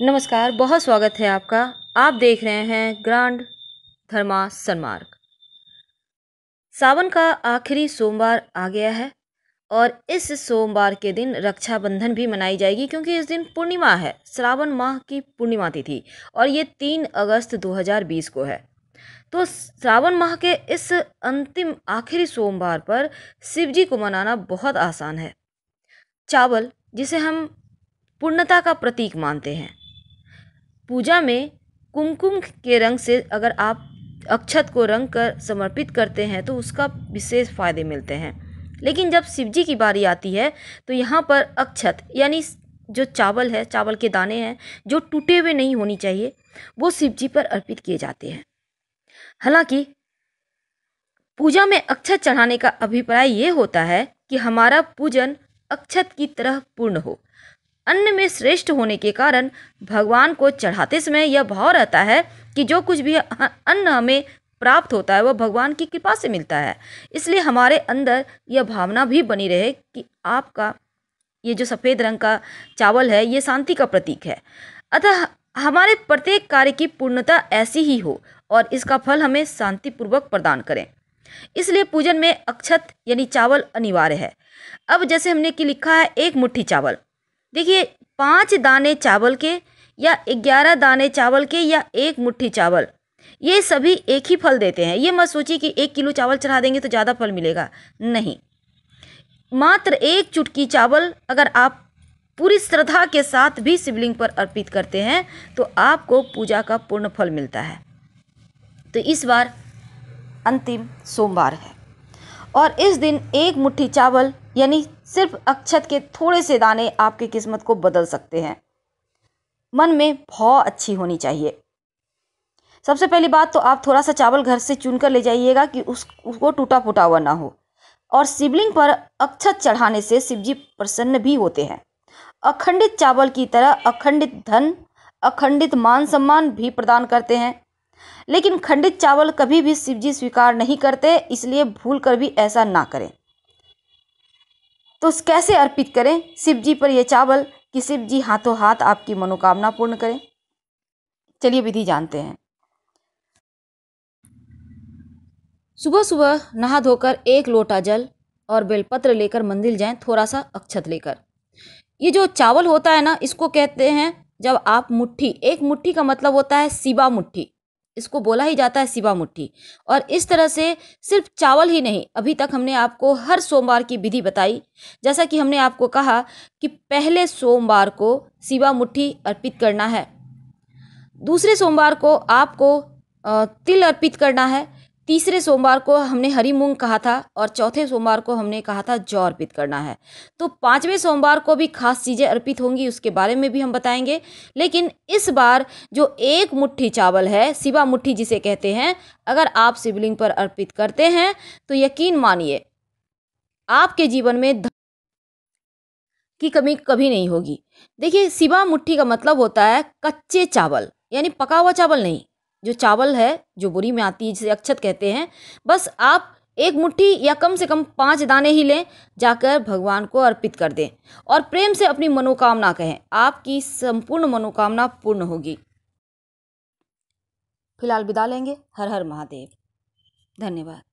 नमस्कार बहुत स्वागत है आपका आप देख रहे हैं ग्रांड धर्मा सनमार्ग सावन का आखिरी सोमवार आ गया है और इस सोमवार के दिन रक्षाबंधन भी मनाई जाएगी क्योंकि इस दिन पूर्णिमा है श्रावण माह की पूर्णिमा तिथि और ये तीन अगस्त 2020 को है तो श्रावण माह के इस अंतिम आखिरी सोमवार पर शिवजी को मनाना बहुत आसान है चावल जिसे हम पूर्णता का प्रतीक मानते हैं पूजा में कुमकुम के रंग से अगर आप अक्षत को रंग कर समर्पित करते हैं तो उसका विशेष फायदे मिलते हैं लेकिन जब शिव जी की बारी आती है तो यहाँ पर अक्षत यानी जो चावल है चावल के दाने हैं जो टूटे हुए नहीं होनी चाहिए वो शिव जी पर अर्पित किए जाते हैं हालांकि पूजा में अक्षत चढ़ाने का अभिप्राय ये होता है कि हमारा पूजन अक्षत की तरह पूर्ण हो अन्न में श्रेष्ठ होने के कारण भगवान को चढ़ाते समय यह भाव रहता है कि जो कुछ भी अन्न हमें प्राप्त होता है वह भगवान की कृपा से मिलता है इसलिए हमारे अंदर यह भावना भी बनी रहे कि आपका ये जो सफ़ेद रंग का चावल है ये शांति का प्रतीक है अतः हमारे प्रत्येक कार्य की पूर्णता ऐसी ही हो और इसका फल हमें शांतिपूर्वक प्रदान करें इसलिए पूजन में अक्षत यानी चावल अनिवार्य है अब जैसे हमने कि लिखा है एक मुट्ठी चावल देखिए पाँच दाने चावल के या ग्यारह दाने चावल के या एक मुट्ठी चावल ये सभी एक ही फल देते हैं ये मत सोचिए कि एक किलो चावल चढ़ा देंगे तो ज़्यादा फल मिलेगा नहीं मात्र एक चुटकी चावल अगर आप पूरी श्रद्धा के साथ भी शिवलिंग पर अर्पित करते हैं तो आपको पूजा का पूर्ण फल मिलता है तो इस बार अंतिम सोमवार है और इस दिन एक मुट्ठी चावल यानी सिर्फ अक्षत के थोड़े से दाने आपकी किस्मत को बदल सकते हैं मन में भाव अच्छी होनी चाहिए सबसे पहली बात तो आप थोड़ा सा चावल घर से चुन कर ले जाइएगा कि उस उसको टूटा फूटा हुआ ना हो और शिवलिंग पर अक्षत चढ़ाने से शिवजी प्रसन्न भी होते हैं अखंडित चावल की तरह अखंडित धन अखंडित मान सम्मान भी प्रदान करते हैं लेकिन खंडित चावल कभी भी शिवजी स्वीकार नहीं करते इसलिए भूल कर भी ऐसा ना करें तो कैसे अर्पित करें शिव जी पर यह चावल कि शिव जी हाथों हाथ आपकी मनोकामना पूर्ण करें चलिए विधि जानते हैं सुबह सुबह नहा धोकर एक लोटा जल और बेलपत्र लेकर मंदिर जाएं थोड़ा सा अक्षत लेकर ये जो चावल होता है ना इसको कहते हैं जब आप मुट्ठी एक मुट्ठी का मतलब होता है सिबा मुट्ठी इसको बोला ही जाता है सिवा मुट्ठी और इस तरह से सिर्फ चावल ही नहीं अभी तक हमने आपको हर सोमवार की विधि बताई जैसा कि हमने आपको कहा कि पहले सोमवार को सिवा मुट्ठी अर्पित करना है दूसरे सोमवार को आपको तिल अर्पित करना है तीसरे सोमवार को हमने हरी मूंग कहा था और चौथे सोमवार को हमने कहा था जौ अर्पित करना है तो पाँचवें सोमवार को भी खास चीज़ें अर्पित होंगी उसके बारे में भी हम बताएंगे लेकिन इस बार जो एक मुट्ठी चावल है सिवा मुट्ठी जिसे कहते हैं अगर आप शिवलिंग पर अर्पित करते हैं तो यकीन मानिए आपके जीवन में की कमी कभी नहीं होगी देखिए सिवा मुट्ठी का मतलब होता है कच्चे चावल यानी पका हुआ चावल नहीं जो चावल है जो बोरी में आती है जिसे अक्षत कहते हैं बस आप एक मुट्ठी या कम से कम पाँच दाने ही लें जाकर भगवान को अर्पित कर दें और प्रेम से अपनी मनोकामना कहें आपकी संपूर्ण मनोकामना पूर्ण होगी फिलहाल विदा लेंगे हर हर महादेव धन्यवाद